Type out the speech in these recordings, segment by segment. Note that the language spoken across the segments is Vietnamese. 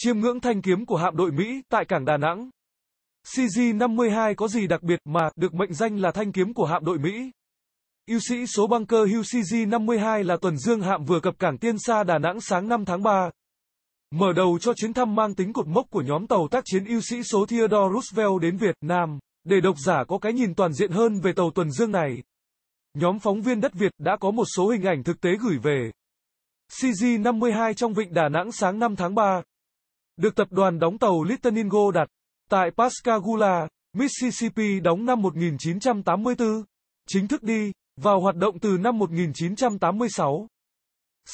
chiêm ngưỡng thanh kiếm của hạm đội Mỹ tại cảng Đà Nẵng. CG-52 có gì đặc biệt mà được mệnh danh là thanh kiếm của hạm đội Mỹ? Ưu sĩ số băng cơ Hugh CG-52 là tuần dương hạm vừa cập cảng Tiên Sa Đà Nẵng sáng 5 tháng 3. Mở đầu cho chuyến thăm mang tính cột mốc của nhóm tàu tác chiến ưu sĩ số Theodore Roosevelt đến Việt Nam, để độc giả có cái nhìn toàn diện hơn về tàu tuần dương này. Nhóm phóng viên đất Việt đã có một số hình ảnh thực tế gửi về. CG-52 trong vịnh Đà Nẵng sáng 5 tháng 3 được tập đoàn đóng tàu Litaningo đặt tại Pascagoula, Mississippi đóng năm 1984, chính thức đi vào hoạt động từ năm 1986.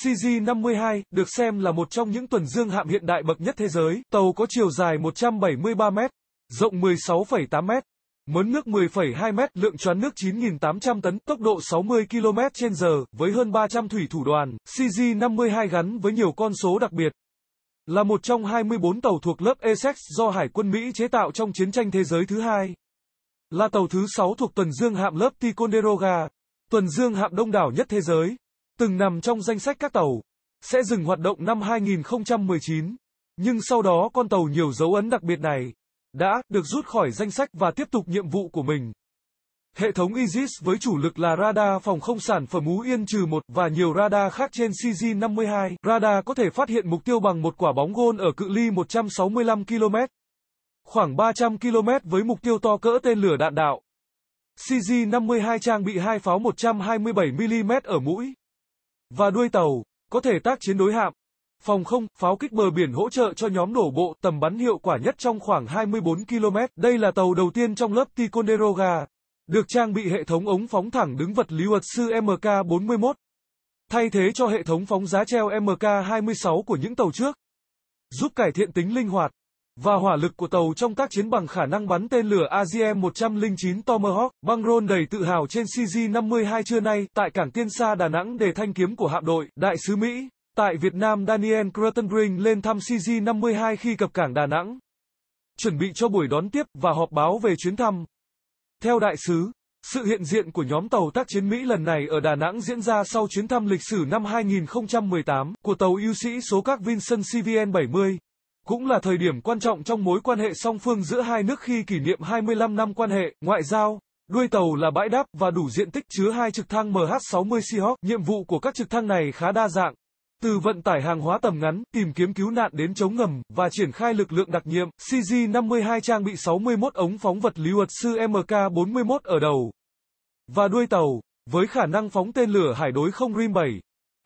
CG-52 được xem là một trong những tuần dương hạm hiện đại bậc nhất thế giới. Tàu có chiều dài 173 m, rộng 16,8 m, mớn nước 10,2 m, lượng choán nước 9.800 tấn, tốc độ 60 km/h với hơn 300 thủy thủ đoàn. CG-52 gắn với nhiều con số đặc biệt là một trong 24 tàu thuộc lớp Essex do Hải quân Mỹ chế tạo trong Chiến tranh Thế giới thứ hai. Là tàu thứ 6 thuộc tuần dương hạm lớp Ticonderoga, tuần dương hạm đông đảo nhất thế giới, từng nằm trong danh sách các tàu, sẽ dừng hoạt động năm 2019. Nhưng sau đó con tàu nhiều dấu ấn đặc biệt này, đã được rút khỏi danh sách và tiếp tục nhiệm vụ của mình. Hệ thống ISIS với chủ lực là radar phòng không sản phẩm Ú Yên trừ 1 và nhiều radar khác trên CG-52. Radar có thể phát hiện mục tiêu bằng một quả bóng gôn ở cự ly 165 km, khoảng 300 km với mục tiêu to cỡ tên lửa đạn đạo. CG-52 trang bị hai pháo 127mm ở mũi và đuôi tàu, có thể tác chiến đối hạm, phòng không, pháo kích bờ biển hỗ trợ cho nhóm đổ bộ tầm bắn hiệu quả nhất trong khoảng 24 km. Đây là tàu đầu tiên trong lớp Ticonderoga được trang bị hệ thống ống phóng thẳng đứng vật lý luật sư MK41, thay thế cho hệ thống phóng giá treo MK26 của những tàu trước, giúp cải thiện tính linh hoạt và hỏa lực của tàu trong tác chiến bằng khả năng bắn tên lửa AGM 109 Tomahawk, băng rôn đầy tự hào trên CG52 trưa nay tại cảng Tiên Sa Đà Nẵng để thanh kiếm của hạm đội đại sứ Mỹ tại Việt Nam Daniel Cratenbrink lên thăm CG52 khi cập cảng Đà Nẵng. Chuẩn bị cho buổi đón tiếp và họp báo về chuyến thăm theo đại sứ, sự hiện diện của nhóm tàu tác chiến Mỹ lần này ở Đà Nẵng diễn ra sau chuyến thăm lịch sử năm 2018 của tàu ưu sĩ số các Vinson CVN-70. Cũng là thời điểm quan trọng trong mối quan hệ song phương giữa hai nước khi kỷ niệm 25 năm quan hệ ngoại giao. Đuôi tàu là bãi đáp và đủ diện tích chứa hai trực thăng MH-60 Seahawk. Nhiệm vụ của các trực thăng này khá đa dạng, từ vận tải hàng hóa tầm ngắn, tìm kiếm cứu nạn đến chống ngầm và triển khai lực lượng đặc nhiệm, CG-52 trang bị 61 ống phóng vật lý luật sư MK-41 ở đầu và đuôi tàu, với khả năng phóng tên lửa hải đối không RIM 7,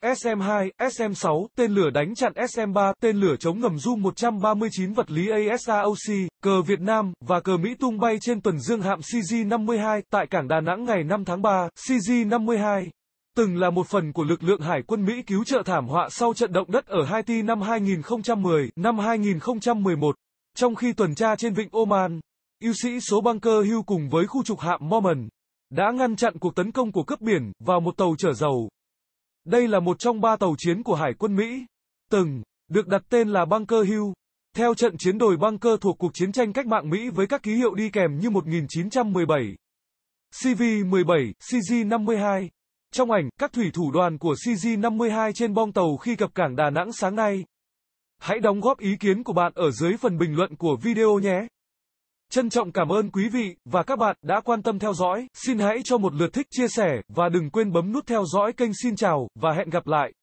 SM2, SM6, tên lửa đánh chặn SM3, tên lửa chống ngầm Du 139 vật lý ASAOC, cờ Việt Nam và cờ Mỹ tung bay trên tuần dương hạm CG-52 tại cảng Đà Nẵng ngày 5 tháng 3, CG-52 từng là một phần của lực lượng Hải quân Mỹ cứu trợ thảm họa sau trận động đất ở Haiti năm 2010, năm 2011. Trong khi tuần tra trên vịnh Oman, ưu sĩ số Bunker Hưu cùng với khu trục hạm Mormon đã ngăn chặn cuộc tấn công của cướp biển vào một tàu chở dầu. Đây là một trong ba tàu chiến của Hải quân Mỹ, từng được đặt tên là Bunker Hưu Theo trận chiến đồi Bunker thuộc cuộc chiến tranh cách mạng Mỹ với các ký hiệu đi kèm như 1917, CV-17, CG-52, trong ảnh, các thủy thủ đoàn của CG52 trên bong tàu khi cập cảng Đà Nẵng sáng nay. Hãy đóng góp ý kiến của bạn ở dưới phần bình luận của video nhé. Trân trọng cảm ơn quý vị và các bạn đã quan tâm theo dõi, xin hãy cho một lượt thích chia sẻ và đừng quên bấm nút theo dõi kênh xin chào và hẹn gặp lại.